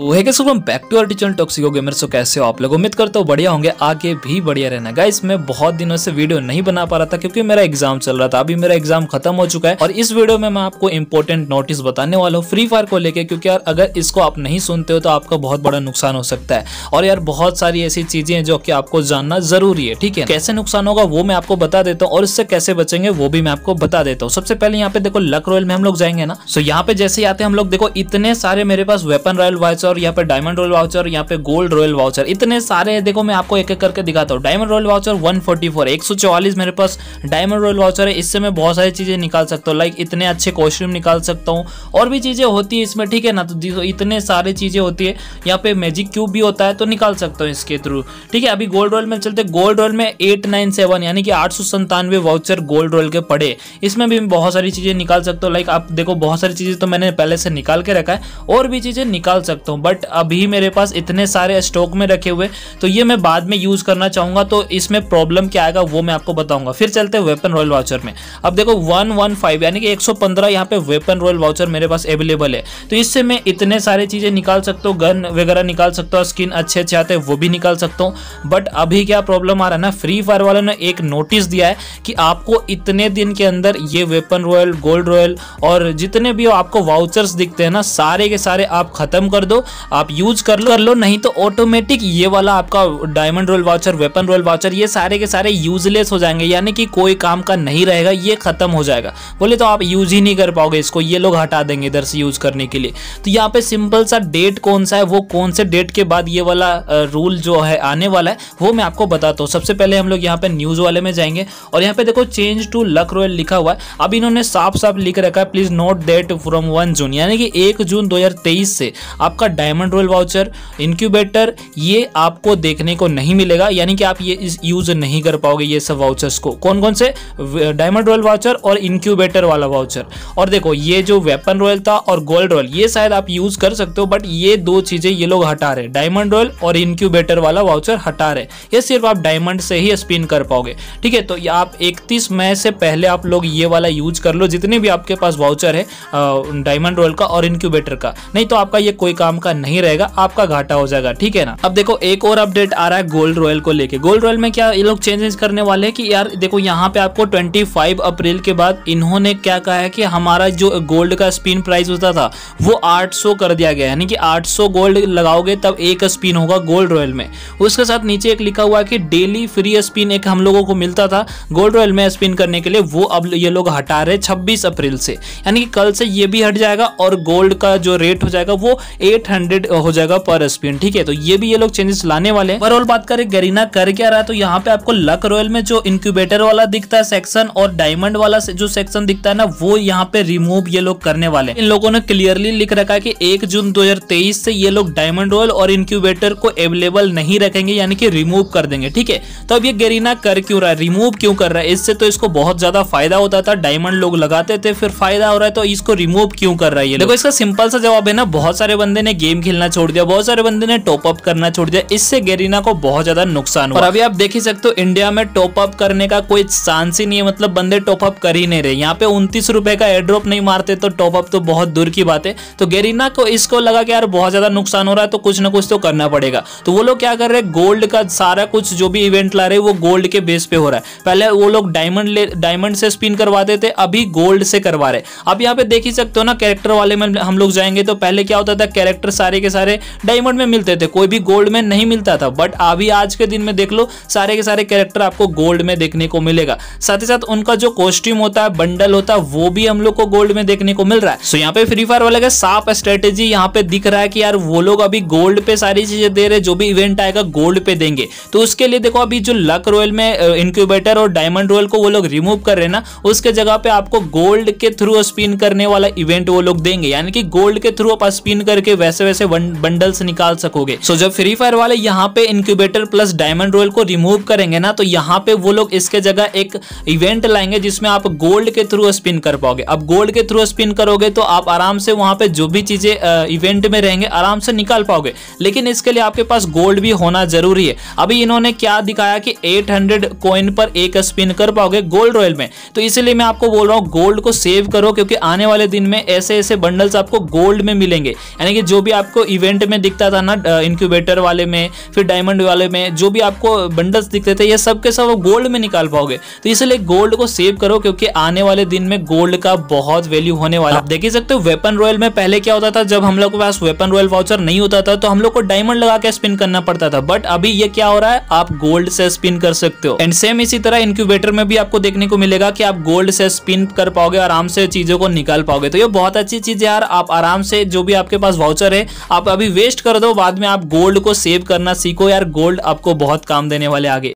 Back to teacher Toxico Gamer so कैसे हो आप लोग उम्मीद करता हूँ बढ़िया होंगे आगे भी बढ़िया रहना गाइस मैं बहुत दिनों से वीडियो नहीं बना पा रहा था क्योंकि मेरा एग्जाम चल रहा था अभी मेरा एग्जाम खत्म हो चुका है और इस वीडियो में मैं आपको इंपॉर्टेंट नोटिस बताने वाला हूँ फ्री फायर को लेकर क्योंकि यार अगर इसको आप नहीं सुनते हो तो आपका बहुत बड़ा नुकसान हो सकता है और यार बहुत सारी ऐसी चीजें हैं जो की आपको जानना जरूरी है ठीक है कैसे नुकसान होगा वो मैं आपको बता देता हूँ और इससे कैसे बचेंगे वो भी मैं आपको बता देता हूँ सबसे पहले यहाँ पे देखो लक रॉयल में हम लोग जाएंगे ना सो यहाँ पे जैसे आते हम लोग देखो इतने सारे मेरे पास वेपन रॉयल वाइस वाउचर यहाँ पे डायमंड रॉयल वाउचर यहाँ पे गोल्ड रॉयल वाउचर इतने सारे देखो मैं आपको एक एक करके दिखाता हूँ डायमंड रॉयल वाउचर 144 144 मेरे पास डायमंड रॉयल वाउचर है इससे मैं बहुत सारी चीज़ें निकाल सकता हूँ लाइक इतने अच्छे कॉस्ट्यूम निकाल सकता हूँ और भी चीज़ें होती है इसमें ठीक है ना तो इतने सारी चीज़ें होती है यहाँ पे मैजिक क्यूब भी होता है तो निकाल सकता हूँ इसके थ्रू ठीक है अभी गोल्ड रॉयल में चलते गोल्ड रॉयल में एट नाइन सेवन यानी कि आठ सौ संतानवे वाउचर गोल्ड रॉयल के पड़े इसमें भी बहुत सारी चीज़ें निकाल सकता हूँ लाइक आप देखो बहुत सारी चीज़ें तो मैंने पहले से निकाल के रखा है और भी चीज़ें निकाल सकता हूँ हूँ बट अभी मेरे पास इतने सारे स्टॉक में रखे हुए तो ये मैं बाद में यूज़ करना चाहूँगा तो इसमें प्रॉब्लम क्या आएगा वो मैं आपको बताऊँगा फिर चलते हैं वेपन रॉयल वाउचर में अब देखो वन वन फाइव यानी कि एक सौ पंद्रह यहाँ पे वेपन रॉयल वाउचर मेरे पास अवेलेबल है तो इससे मैं इतने सारे चीज़ें निकाल सकता हूँ गन वगैरह निकाल सकता हूँ स्किन अच्छे अच्छे आते हैं वो भी निकाल सकता हूँ बट अभी क्या प्रॉब्लम आ रहा है ना फ्री फायर वालों ने एक नोटिस दिया है कि आपको इतने दिन के अंदर ये वेपन रॉयल गोल्ड रॉयल और जितने भी आपको वाउचर्स दिखते हैं ना सारे के सारे आप खत्म कर दो आप यूज कर लो कर लो नहीं तो ऑटोमेटिक ये वाला आपका diamond royale voucher weapon royale voucher ये सारे के सारे यूजलेस हो जाएंगे यानी कि कोई काम का नहीं रहेगा ये खत्म हो जाएगा बोले तो आप यूज ही नहीं कर पाओगे इसको ये लोग हटा देंगे इधर से यूज करने के लिए तो यहाँ पे सिंपल सा डेट कौन सा है वो कौन से डेट के बाद ये वाला रूल जो है आने वाला है वो मैं आपको बताता हूँ सबसे पहले हम लोग यहाँ पे न्यूज वाले में जाएंगे और यहाँ पे देखो चेंज टू लक रोयल लिखा हुआ है अब इन्होंने साफ साफ लिख रखा है please note date from one June यानी कि एक जून दो से आपका डायमंड रोयल वाउचर इंक्यूबेटर ये आपको देखने को नहीं मिलेगा यानी कि आप ये यूज नहीं कर पाओगे ये सब वाउचर्स को कौन कौन से डायमंड रॉयल वाउचर और इंक्यूबेटर वाला वाउचर और देखो ये जो वेपन रॉयल था और गोल्ड रॉयल ये शायद आप यूज कर सकते हो बट ये दो चीजें ये लोग हटा रहे डायमंड रॉयल और इंक्यूबेटर वाला वाउचर हटा रहे ये सिर्फ आप डायमंड से ही स्पिन कर पाओगे ठीक है तो आप इकतीस मई से पहले आप लोग ये वाला यूज कर लो जितने भी आपके पास वाउचर है डायमंड रॉयल का और इंक्यूबेटर का नहीं तो आपका ये कोई काम का नहीं रहेगा आपका घाटा हो जाएगा ठीक है ना अब देखो एक और अपडेट आ रहा है गोल्ड रॉयल को लेके गोल्ड रॉयल में क्या ये लोग चेंजेस करने वाले हैं कि यार देखो यहाँ पे आपको 25 अप्रैल के बाद इन्होंने क्या कहा है कि हमारा जो गोल्ड का स्पिन प्राइस होता था वो 800 कर दिया गया यानी कि 800 गोल्ड लगाओगे तब एक स्पिन होगा गोल्ड रॉयल में उसके साथ नीचे एक लिखा हुआ कि डेली फ्री स्पिन एक हम लोगों को मिलता था गोल्ड रॉयल में स्पिन करने के लिए वो अब ये लोग हटा रहे छब्बीस अप्रैल से यानी कि कल से ये भी हट जाएगा और गोल्ड का जो रेट हो जाएगा वो एट हंड्रेड हो जाएगा पर स्पिन ठीक है तो ये भी ये लोग चेंजेस लाने वाले हैं ओवरऑल बात करें गरीना कर क्या रहा है तो यहाँ पे आपको लक रॉयल में जो इंक्यूबेटर वाला दिखता है सेक्शन और डायमंड वाला जो सेक्शन दिखता है ना वो यहाँ पे रिमूव ये लोग करने वाले इन लोगों ने क्लियरली लिख रखा है की एक जून दो से ये लोग डायमंड रॉयल और इंक्यूबेटर को अवेलेबल नहीं रखेंगे यानी कि रिमूव कर देंगे ठीक है तो अब ये गरीना कर क्यों रहा है रिमूव क्यों कर रहा है इससे तो इसको बहुत ज्यादा फायदा होता था डायमंड लोग लगाते थे फिर फायदा हो रहा है तो इसको रिमूव क्यों कर रहा है ये देखो इसका सिंपल सा जवाब है ना बहुत सारे बंदे ने गेम खेलना छोड़ दिया बहुत सारे बंदे ने टॉप अप करना छोड़ दिया इससे गेरिना को बहुत ज्यादा नुकसान हुआ और अभी आप देख ही सकते हो इंडिया में टॉप अप करने का कोई चांस ही नहीं है मतलब बंदे टॉप अप कर ही नहीं रहे यहाँ पे उन्तीस रुपए का एड्रोप नहीं मारते तो टॉप अप तो बहुत दूर की बात है तो गेरीना को इसको लगा कि यार बहुत ज्यादा नुकसान हो रहा है तो कुछ ना कुछ तो करना पड़ेगा तो वो लोग क्या कर रहे हैं गोल्ड का सारा कुछ जो भी इवेंट ला रहे वो गोल्ड के बेस पे हो रहा है पहले वो लोग डायमंड डायमंड से स्पिन करवाते थे अभी गोल्ड से करवा रहे अब यहाँ पे देख ही सकते हो ना कैरेक्टर वाले में हम लोग जाएंगे तो पहले क्या होता था कैरेक्टर करेक्टर सारे के सारे डायमंड में मिलते थे कोई भी गोल्ड में नहीं मिलता था बट अभी आज के दिन में देख लो सारे के सारे कैरेक्टर आपको गोल्ड में देखने को मिलेगा साथ ही साथ उनका जो कॉस्ट्यूम होता है बंडल होता है वो भी हम लोग को गोल्ड में देखने को मिल रहा है सो यहाँ पे फ्री फायर वाले का साफ स्ट्रेटेजी यहाँ पे दिख रहा है कि यार वो लोग अभी गोल्ड पे सारी चीजें दे रहे जो भी इवेंट आएगा गोल्ड पे देंगे तो उसके लिए देखो अभी जो लक रॉयल में इंक्यूबेटर और डायमंड रॉयल को वो लोग रिमूव कर रहे हैं ना उसके जगह पे आपको गोल्ड के थ्रू स्पिन करने वाला इवेंट वो लोग देंगे यानी कि गोल्ड के थ्रू आप स्पिन करके वैसे वैसे वैसे बंडल्स निकाल सकोगे सो जब फ्री फायर वाले यहाँ पे इंक्यूबेटर प्लस डायमंड रॉयल को रिमूव करेंगे ना तो यहाँ पे वो लोग इसके जगह एक इवेंट लाएंगे जिसमें आप गोल्ड के थ्रू स्पिन कर पाओगे अब गोल्ड के थ्रू स्पिन करोगे तो आप आराम से वहां पे जो भी चीजें इवेंट में रहेंगे आराम से निकाल पाओगे लेकिन इसके लिए आपके पास गोल्ड भी होना जरूरी है अभी इन्होंने क्या दिखाया कि 800 हंड्रेड कॉइन पर एक स्पिन कर पाओगे गोल्ड रॉयल में तो इसलिए मैं आपको बोल रहा हूँ गोल्ड को सेव करो क्योंकि आने वाले दिन में ऐसे ऐसे बंडल्स आपको गोल्ड में मिलेंगे यानी कि जो भी आपको इवेंट में दिखता था ना इंक्यूबेटर वाले में फिर डायमंड वाले में जो भी आपको बंडल्स दिखते थे ये सब के सब गोल्ड में निकाल पाओगे तो इसलिए गोल्ड को सेव करो क्योंकि आने वाले दिन में गोल्ड का बहुत वैल्यू होने वाला आप हाँ। देख ही सकते हो वेपन रॉयल में पहले क्या होता था जब हम लोग के पास वेपन रॉयल वाउचर नहीं होता था तो हम लोग को डायमंड लगा के स्पिन करना पड़ता था बट अभी ये क्या हो रहा है आप गोल्ड से स्पिन कर सकते हो एंड सेम इसी तरह इंक्यूबेटर में भी आपको देखने को मिलेगा कि आप गोल्ड से स्पिन कर पाओगे आराम से चीजों को निकाल पाओगे तो ये बहुत अच्छी चीज है यार आप आराम से जो भी आपके पास वाउचर बेहतर आप अभी वेस्ट कर दो बाद में आप गोल्ड को सेव करना सीखो यार गोल्ड आपको बहुत काम देने वाले आगे